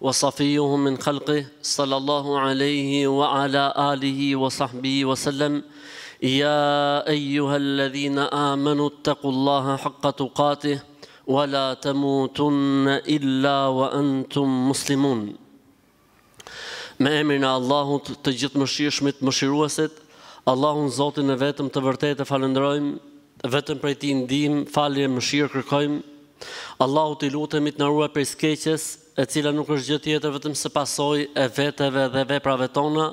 wa safiyuhum min khalqi sallallahu alayhi wa ala alihi wa sahbihi wa sallam ya ayyuha alladhina amanu taqullaha haqqa tuqatih wa la tamutunna illa wa antum muslimun Me amina Allahut te gjithë mëshirshmit mëshiruesit Allahun Zotin e vetëm të vërtet e falëndrojmë, vetëm për ti ndihmë, falje më shirë kërkojmë. Allahut i lutëm i të nërua për skeqes, e cila nuk është gjë tjetër vetëm se pasoj e veteve dhe veprave tona,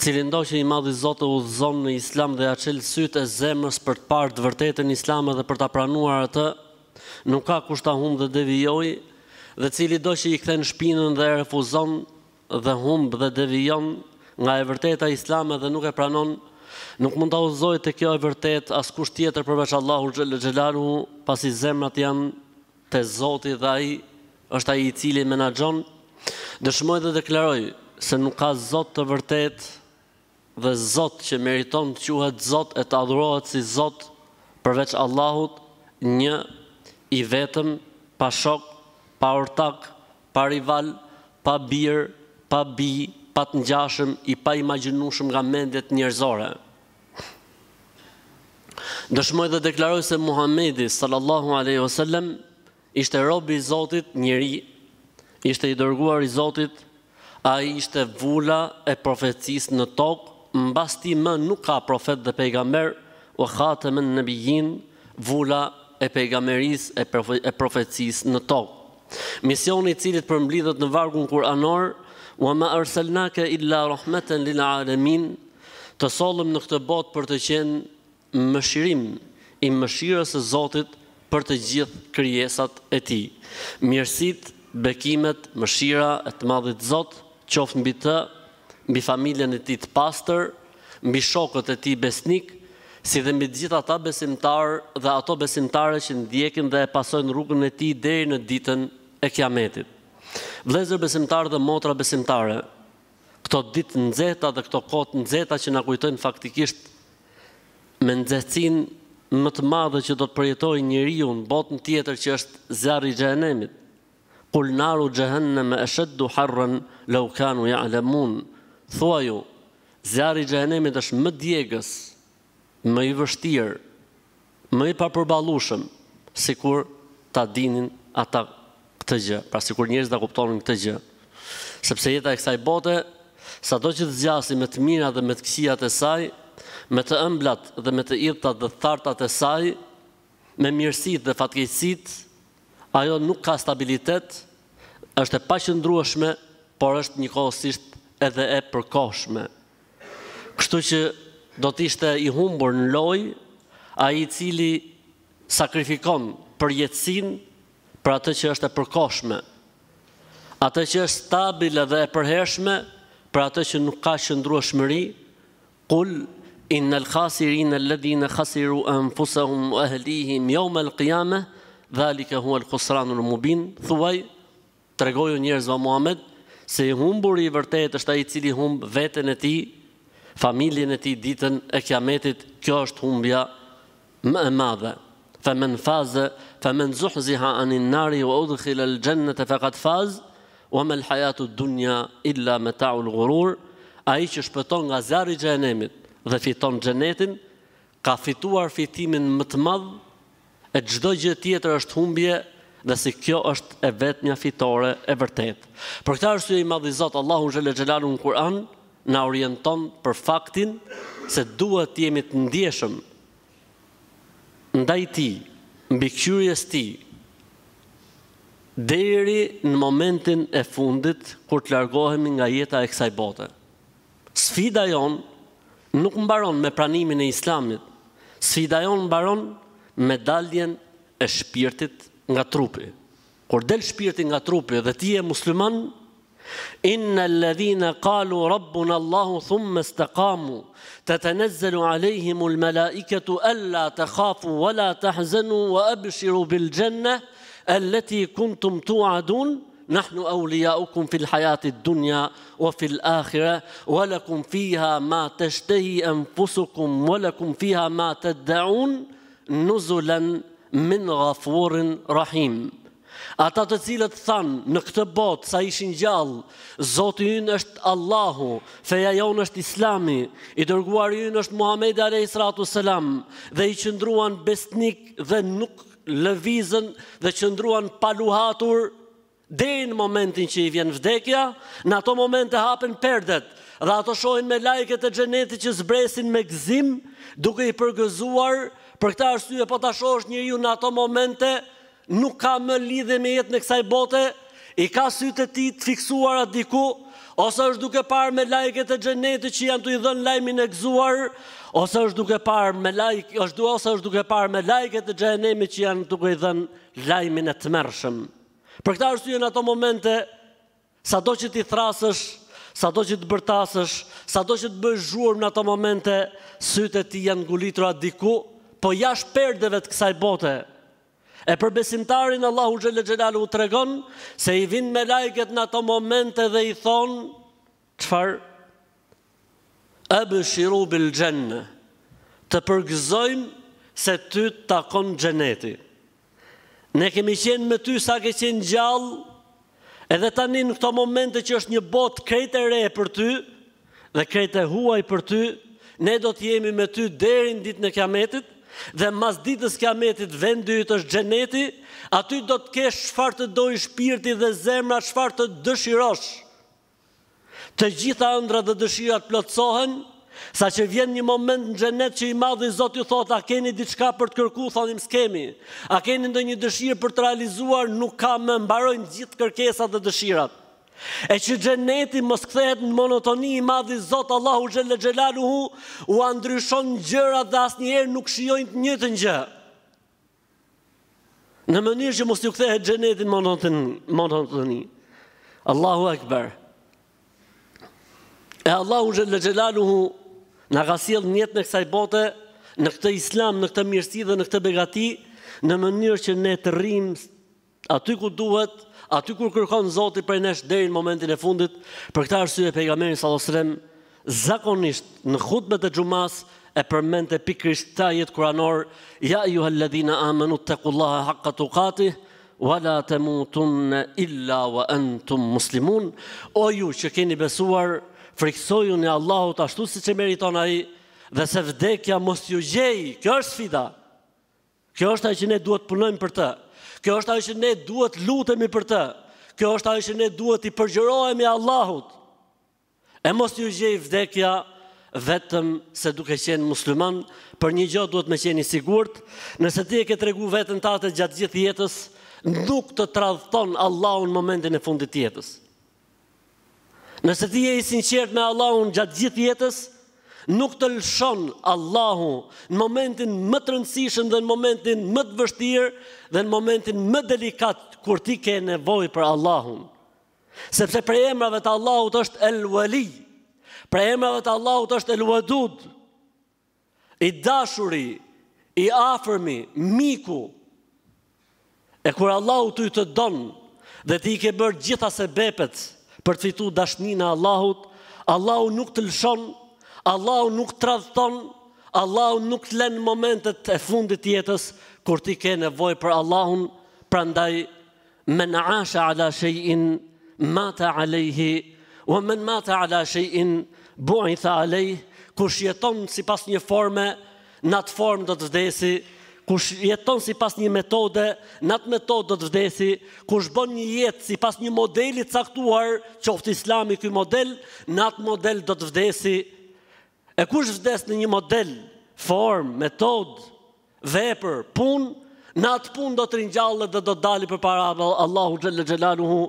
cilin do që i madhi Zotë u zonë në islam dhe aqelë sytë e zemës për të partë vërtetën islamë dhe për të pranuar atë, nuk ka kushta humbë dhe devijoj, dhe cili do që i këthen shpinën dhe e refuzon dhe humbë dhe devijon nga e vërteta islamë dhe nuk e pranon, nuk mund të uzoj të kjo e vërtet as kusht tjetër përveç Allahu Gjellaru pasi zemrat janë të Zotë dhe i është ai i cili menaxhon, dëshmoj dhe deklaroj se nuk ka Zot të vërtet dhe Zot që meriton të quhet Zot e të adhurohet si Zot përveç Allahut, një i vetëm pa shok, pa ortak, pa rival, pa bir, pa bi, pa të ngjashëm, i pa imaginushëm nga mendet njerëzore. Dëshmoj dhe deklaroj se Muhamedi sallallahu alaihi wasallam ishte robi i Zotit njëri, ishte i dërguar i Zotit, a i ishte vula e profetësis në tokë, në basti më nuk ka profet dhe pejgamber, u khatë më në bijin, vula e pejgameris e profetësis në tokë. Misioni cilit mblidhët në vargun kur anor, u ama arselnake illa rahmeten lila alemin, të solëm në këtë botë për të qenë mëshirim, i mëshirës e Zotit, për të gjithë kryesat e ti. Mirësit, bekimet, mëshira e të madhët zotë, qoftë në bitë, në familjen e ti të pastër, në shokët e ti besnik, si dhe në bitë gjithë ata besimtarë dhe ato besimtare që në dhe e pasojnë rrugën e ti dhe i në ditën e kiametit. Vlezër besimtarë dhe motra besimtare, këto ditë në zeta dhe këto kotë në zeta që në kujtojnë faktikisht me nëzëcin më të madhe që do të përjetoj njëriju në botën tjetër që është zjarë i gjehenemit. Kull naru gjehenne e eshet du harren u kanu ja alemun. Thua ju, zjarë i gjehenemit është më djegës, më i vështirë, më i papërbalushëm, si kur ta dinin ata këtë gjë, pra si kur njërës da kuptonin këtë gjë. Sepse jeta e kësaj bote, sa do që të zjasi me të mina dhe me të kësijat e saj, me të ëmblat dhe me të irtat dhe thartat e saj, me mirësit dhe fatkejtësit, ajo nuk ka stabilitet, është e pashëndrueshme, por është një kohësisht edhe e përkoshme. Kështu që do të ishte i humbur në loj, a i cili sakrifikon për jetësin, për atë që është e përkoshme, atë që është stabile dhe e përhershme, për atë që nuk ka shëndrueshmëri, kullë, inna al-khasirin alladhina khasiru anfusahum wa ahlihim yawm al-qiyamah dhalika huwa al-khusranu al-mubin thuaj tregoju njerëzve Muhammed se i humburi i vërtet është ai i cili humb veten e tij familjen e tij ditën e kiametit kjo është humbja më e madhe faman men faman zuhziha anin nari wa udkhila al-jannata faqad faz wama al-hayatu ad-dunya illa mata'u al-ghurur ai që shpëton nga zjarri i xhenemit dhe fiton gjenetin, ka fituar fitimin më të madhë, e gjdo gjë tjetër është humbje dhe si kjo është e vetë një fitore e vërtet. Për këta është ju i madhë i Zotë, Allahu në gjele gjelalu në Kur'an, në orienton për faktin se duhet jemi të ndjeshëm ndaj ti, mbi kjurjes ti, deri në momentin e fundit kur të largohemi nga jeta e kësaj bote. Sfida jonë nuk mbaron me pranimin e islamit, si da jonë mbaron me daljen e shpirtit nga trupi. Kur del shpirtit nga trupi dhe ti e musliman, inna alladhina qalu kalu rabbu Allahu thumë mës të të nezzelu alejhimu alla të khafu, tahzanu të hzenu, alla të bil gjenne, alla të kuntum tu'adun adun, nahnu awliyaukum fil hayatid dunya wa fil akhirah wa lakum fiha ma tashtahi anfusukum wa lakum fiha ma tad'un nuzulan min ghafurin rahim ata të cilët than në këtë botë sa ishin gjallë zoti ynë është Allahu feja jonë është Islami i dërguari ynë është Muhamedi alayhi salatu selam dhe i qëndruan besnik dhe nuk lëvizën dhe qëndruan paluhatur deri në momentin që i vjen vdekja, në ato momente hapen perdet, dhe ato shohin me lajket të gjenetit që zbresin me gzim, duke i përgëzuar, për këta arsye, po të shosh një ju në ato momente, nuk ka më lidhe me jetë në kësaj bote, i ka sytë e ti të fiksuar atë diku, ose është duke parë me lajket të gjenetit që janë të i dhënë lajmin e gëzuar, ose është duke parë me lajket, ose është duke parë me të gjenemi që janë të i dhënë lajmin e të mërshëm. Për këta është në ato momente, sa do që ti thrasësh, sa do që të bërtasësh, sa do që të bëjë zhurëm në ato momente, sytë e ti janë ngulitur diku, po jash perdeve të kësaj bote. E për besimtarin, Allahu Gjellë Gjellalu u tregon, se i vinë me lajket në ato momente dhe i thonë, qëfar, e bëshiru bil gjenë, të përgëzojmë se ty të takon gjeneti. Ne kemi qenë me ty sa ke qenë gjallë, edhe tani në këto momente që është një botë krejt e re për ty, dhe krejt e huaj për ty, ne do të jemi me ty derin ditë në kiametit, dhe mas ditës kiametit vendu është gjeneti, aty do të kesh shfar të dojë shpirti dhe zemra shfar të dëshirosh. Të gjitha ëndra dhe dëshirat plotësohen, Sa që vjen një moment në gjenet që i madhë i Zotë ju thotë, a keni diçka për të kërku, thonim s'kemi. A keni ndë një dëshirë për të realizuar, nuk ka me mbarojnë gjithë kërkesat dhe dëshirat. E që gjeneti mos kthehet në monotoni i madhë i Zotë, Allahu Gjelle Gjelalu hu, u andryshon në gjëra dhe asë njerë nuk shiojnë të njëtë një gjë. Në mënyrë që mos ju kthehet gjeneti monotoni, monotoni. Allahu Akbar. E Allahu Gjelle Në ka sjell në kësaj bote, në këtë islam, në këtë mirësi dhe në këtë begati, në mënyrë që ne të rrim aty ku duhet, aty ku kërkon Zoti për ne deri në momentin e fundit, për këtë arsye pejgamberi sallallahu alajhi wasallam zakonisht në hutbet e xumas e përmendte pikërisht këtë ajet kuranor, ja ju alladhina amanu taqullaha haqqa wa la tamutunna illa wa antum muslimun. O ju që keni besuar, friksoju në Allahut ashtu si që meriton i, dhe se vdekja mos ju gjej, kjo është sfida, kjo është aji që ne duhet punojnë për të, kjo është aji që ne duhet lutemi për të, kjo është aji që ne duhet i përgjërojnë Allahut, e mos ju gjej vdekja vetëm se duke qenë musliman, për një gjotë duhet me qenë i sigurt, nëse ti e ke tregu vetën tate gjatë gjithë jetës, nuk të tradhton Allahun momentin e fundit jetës. Nëse ti e i sinqert me Allahun gjatë gjithë jetës, nuk të lëshon Allahu në momentin më të rëndësishën dhe në momentin më të vështirë dhe në momentin më delikat kur ti ke nevoj për Allahun. Sepse pre emrave të Allahut është el-wali, pre emrave të Allahut është el-wadud, i dashuri, i afërmi, miku, e kur Allahu të i të donë dhe ti i ke bërë gjitha se bepet, për të fitu e Allahut, Allahu nuk të lëshon, Allahu nuk të radhëton, Allahu nuk të lenë momentet e fundit jetës, kur ti ke nevoj për Allahun, pra ndaj, me në asha ala shejin, mata alejhi, o me në mata ala shejin, tha alejhi, kush jeton si pas një forme, në atë formë do të vdesi, kush jeton si pas një metode, në atë metode do të vdesi, kush bon një jetë si pas një modeli caktuar, që islami këj model, në atë model do të vdesi, e kush vdes në një model, form, metode, vepër, pun, në atë pun do të rinjallë dhe do të dali për para, Allahu gjellë gjellalu hu,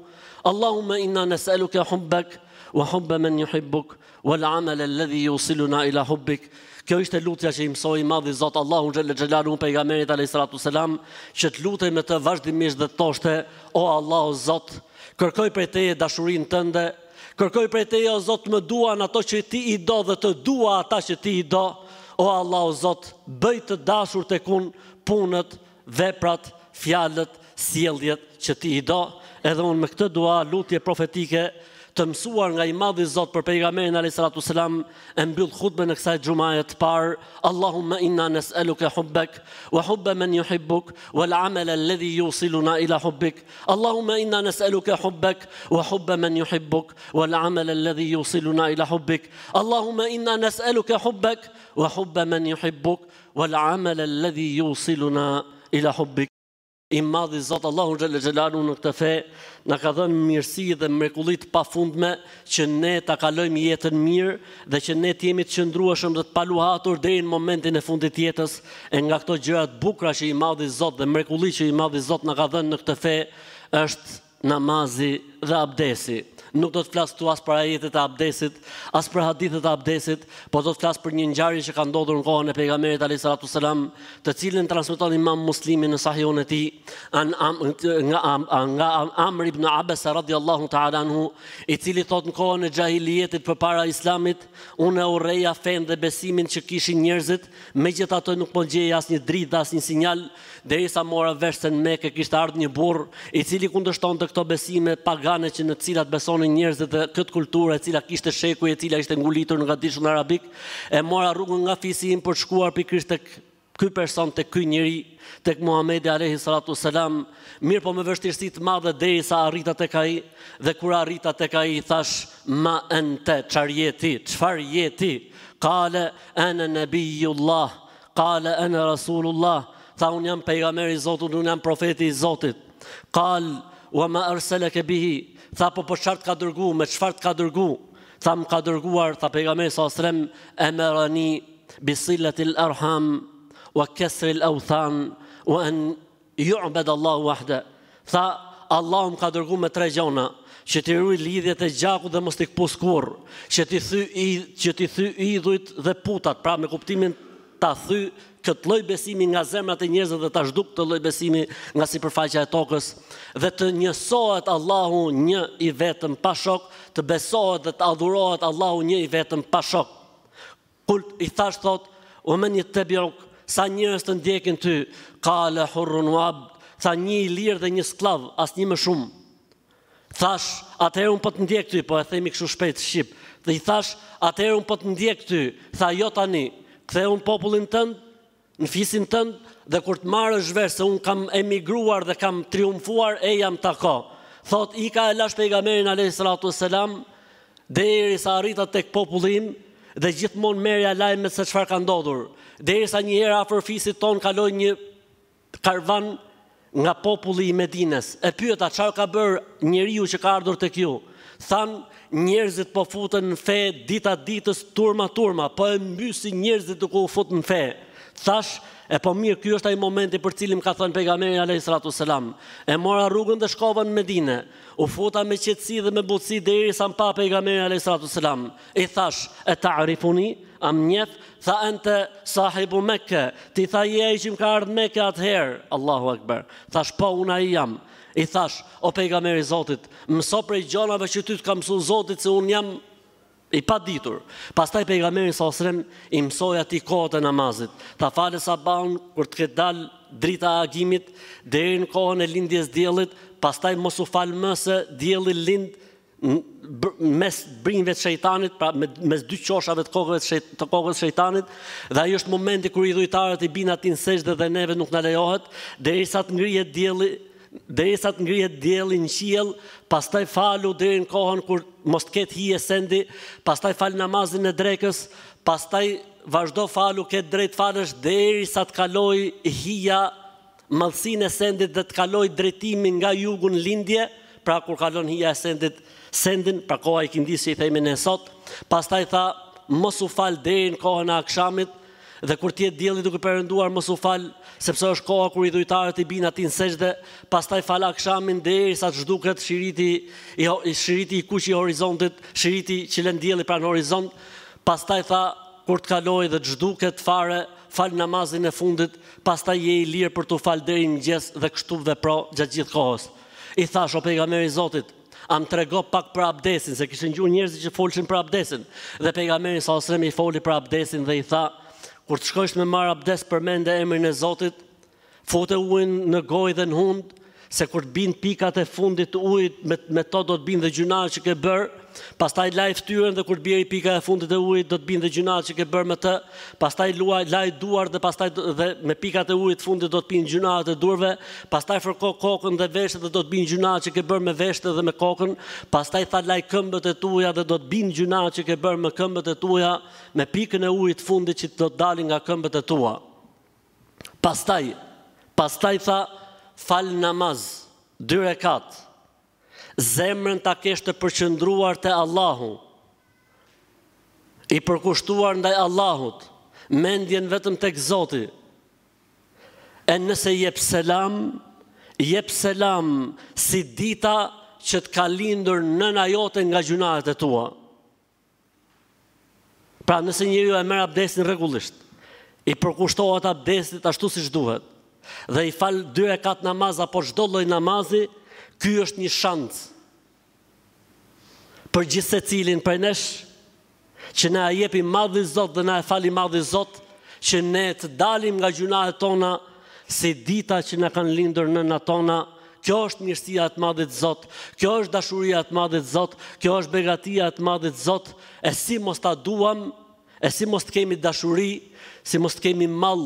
Allahu me inna nëseluke humbek, وحب من يحبك 'amal alladhi يوصلنا ila حبك Kjo ishte lutja që i mësoi madhi Zot Allahu xhelle xhelalu pejgamberit alayhi salatu selam që të lutej me të vazhdimisht dhe toshte o Allahu Zot kërkoj prej teje dashurinë tënde kërkoj prej teje o Zot më dua ato që ti i do dhe të dua ata që ti i do o Allahu Zot bëj të dashur tek un punët veprat fjalët sjelljet që ti i do edhe un me këtë dua lutje profetike të mësuar nga i madhi Zot për pejgamberin alayhi salatu selam e mbyll hutben e kësaj xumaje të parë Allahumma inna nas'aluka hubbak wa hubba man yuhibbuk wal 'amal alladhi yusiluna ila hubbik Allahumma inna nas'aluka hubbak wa hubba man yuhibbuk wal 'amal alladhi yusiluna ila hubbik Allahumma inna nas'aluka hubbak wa hubba man yuhibbuk wal 'amal alladhi yusiluna ila hubbik i madhi Zotë Allahu Gjellë Gjellaru në këtë fe, në ka dhënë mirësi dhe mrekulit pa fundme që ne të kalojmë jetën mirë dhe që ne të jemi të qëndrueshëm dhe të paluhatur dhe në momentin e fundit jetës e nga këto gjërat bukra që i madhi Zotë dhe mrekulit që i madhi Zotë në ka dhënë në këtë fe, është namazi dhe abdesi nuk do të flas tu as për ajetet e abdesit, as për hadithet e abdesit, por do të flas për një ngjarje që ka ndodhur në kohën e pejgamberit a.s. të cilën transmeton Imam Muslimi në Sahihun e tij, an am nga nga Amr ibn Abbas radhiyallahu ta'ala anhu, i cili thot në kohën e për përpara islamit, unë e urreja fen dhe besimin që kishin njerëzit, megjithatë nuk po gjej as një dritë dhe as një sinjal derisa mora vesh se në Mekë kishte ardhur një burr i cili kundëstonte këto besime pagane që në të cilat beson shikonin njerëzit dhe këtë kulturë e cila kishte shekuj e cila ishte ngulitur nga në arabik, e mora rrugën nga fisin për shkuar për kërës të këj person të këj njëri, të këj Muhamedi Alehi Salatu Selam, mirë po me vështirësit ma dhe dhe i sa arrita të kaj, dhe kura arrita të kaj, thash ma ente, qar jeti, qfar jeti, kale ene Allah kale ene rasulullah, tha unë jam pejgameri zotu, unë jam profeti zotit, kale, Ua ma ërsele ke bihi Tha po po qartë ka dërgu Me qfartë ka dërgu Tha më ka dërguar Tha pegamej sa osrem E me rani Bisillet il arham Ua kesri il authan Ua en ju mbed Allahu ahde Tha Allah më ka dërgu me tre gjona që ti ruaj lidhjet e gjakut dhe mos ti kpus kurr, që ti thy i që ti thy idhujt dhe putat, pra me kuptimin ta thy këtë lloj besimi nga zemrat e njerëzve dhe ta zhduk këtë lloj besimi nga sipërfaqja e tokës dhe të njësohet Allahu një i vetëm pa shok, të besohet dhe të adhurohet Allahu një i vetëm pa shok. i thash thot, "O men të tebiuk, sa njerëz të ndjekin ty, ka la hurrun wa ab, sa një i lirë dhe një skllav, as një më shumë." Thash, "Atëherë un po të ndjek ty, po e themi kështu shpejt shqip." Dhe i thash, "Atëherë un po të ndjek ty, tha jo tani, ktheu popullin tënd" në fisin tënd dhe kur të marrë zhver se unë kam emigruar dhe kam triumfuar e jam tako. Thot, i ka e lash pejgamerin a lejë sëratu selam, dhe i risa arritat të këpopullim dhe gjithmon merja lajme me se qëfar ka ndodhur. Dhe i risa një herë afer fisit ton kaloj një karvan nga populli i Medines. E pyeta çfar ka bër njeriu që ka ardhur tek ju? Than njerëzit po futen në fe dita ditës turma turma, po e mbysin njerëzit duke u futën në fe. Thash, e po mirë, ky është ai momenti për cilin ka thënë pejgamberi alayhis selam. E mora rrugën dhe shkova në Medinë. U futa me qetësi dhe me butësi derisa mpa pejgamberi alayhis salatu selam. I thash, "E ta ta'rifuni?" Am njef, tha ente sahibu meke, ti tha je i qim ka ardhë meke atëherë, Allahu Akbar, thash po una i jam, i thash, o pejgameri Zotit, mëso prej gjonave që ty të kam su Zotit, se unë jam i paditur. Pastaj pejgamberi sa osrem i mësoj ati kohët e namazit. Ta falë sabahun kur të këtë dalë drita agimit, dhe e në kohën e lindjes djelit, pastaj mos u falë mëse djelit lind mes brinjve të shejtanit, pra mes dy qoshave të kohëve të kohëve të shejtanit, dhe ai është momenti kër i dhujtarët i bina ti në dhe dhe neve nuk në lejohet, dhe të ngrihet djelit, sa të ngrihet djeli në qiel, pas taj falu dhe në kohën kur mos të ketë hi e sendi, pas taj falu namazin e drekës, pas taj vazhdo falu ketë drejt falësh dhe sa të kaloi hija malsin e sendit dhe të kaloi drejtimin nga jugun lindje, pra kur kalon hija e sendit sendin, pra koha i këndisë i thejme në sot, pas taj tha mos u falë dhe në kohën e akshamit, dhe kur ti e dielli duke perënduar mos u fal sepse është koha kur i dhujtarët i bin atin sërë dhe pastaj fal akşamin derisa të zhduket shiriti i shiriti i kuq i horizontit shiriti që lën dielli pranë horizont pastaj tha kur të kalojë dhe të zhduket fare fal namazin e fundit pastaj je i lirë për të fal deri në mëngjes dhe kështu vepro gjatë gjithë kohës i thash o pejgamberi Zotit Am trego pak për abdesin se kishin gjuhë njerëz që folshin për abdesin dhe pejgamberi sa i foli për abdesin dhe i tha kur të shkojsh me marr abdes për mende e emrin e Zotit, fote ujin në gojë dhe në hund, se kur të bin pikat e fundit të ujit me me to do të bin dhe gjunarë që ke bërë, pastaj laj ftyrën dhe kur bjeri pika e fundit e ujit do të bindë gjunat që ke bërë me të, pastaj luaj laj duar dhe pastaj dhe me pikat e ujit fundit do të bindë gjunat e durve, pastaj fërko kokën dhe veshtet dhe do të bindë gjunat që ke bërë me veshtet dhe me kokën, pastaj tha laj këmbët e tuja dhe do të bindë gjunat që ke bërë me këmbët e tuja me pikën e ujit fundit që do të dalin nga këmbët e tua. Pastaj, pastaj tha fal namaz, dy katë zemrën ta kesh të përqëndruar të Allahu, i përkushtuar ndaj Allahut, mendjen vetëm të këzoti, e nëse jep selam, jep selam si dita që të ka lindur në najote nga gjunarët e tua. Pra nëse njëri ju e mërë abdesin regullisht, i përkushtohet abdesit ashtu si shduhet, dhe i falë dy e katë namaz apo shdolloj namazit, Ky është një shans për gjithë se cilin për nesh që ne a jepi madhë zot dhe ne a fali madhë zot që ne të dalim nga e tona si dita që ne kanë lindur në në tona Kjo është mirësia e madhit Zot, kjo është dashuria e madhit Zot, kjo është begatia e madhit Zot, e si mos ta duam, e si mos të kemi dashuri, si mos të kemi mall,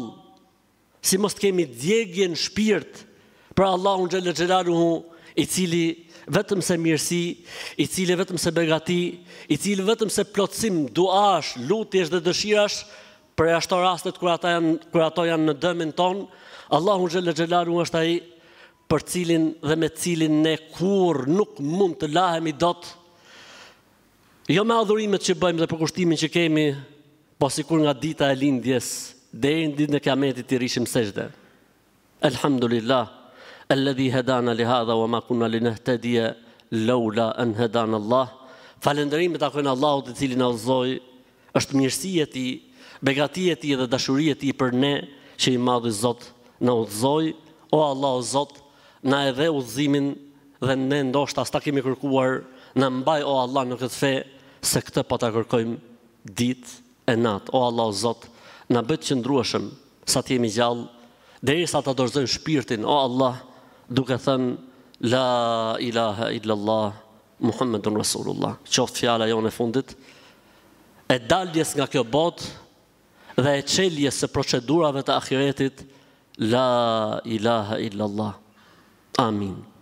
si mos të kemi djegjen shpirt për Allahun xhelel xhelaluhu, hu, i cili vetëm se mirësi, i cili vetëm se begati, i cili vetëm se plotësim, duash, lutjesh dhe dëshirash, për e të rastet kër ata, janë, kër ato janë në dëmin ton, Allahu Gjellë Gjellaru është aji për cilin dhe me cilin ne kur nuk mund të lahemi dot, jo me adhurimet që bëjmë dhe përkushtimin që kemi, po si kur nga dita e lindjes, dhe e në ditë në kiametit të rishim sejde. Elhamdulillah. Alladhi hedana li hadha wa ma kunna linahtadiya laula an hadana Allah. Falëndrim me Allah, Allahu te cili na udhzoi, është mirësi e ti, begati e ti dhe dashuria e ti për ne që i madhi Zot na udhzoi, o Allah o Zot, na edhe dhe udhëzimin dhe ne ndoshta as ta kemi kërkuar, na mbaj o Allah në këtë fe se këtë po ta kërkojmë, ditë e natë. O Allah o Zot, na bëj të qëndrueshëm sa të jemi gjallë, derisa ta dorëzojmë shpirtin, o Allah duke thënë la ilaha illa allah muhammedun rasulullah çoft fjala jo në fundit e daljes nga kjo botë dhe e çeljes së procedurave të ahiretit la ilaha illa allah amin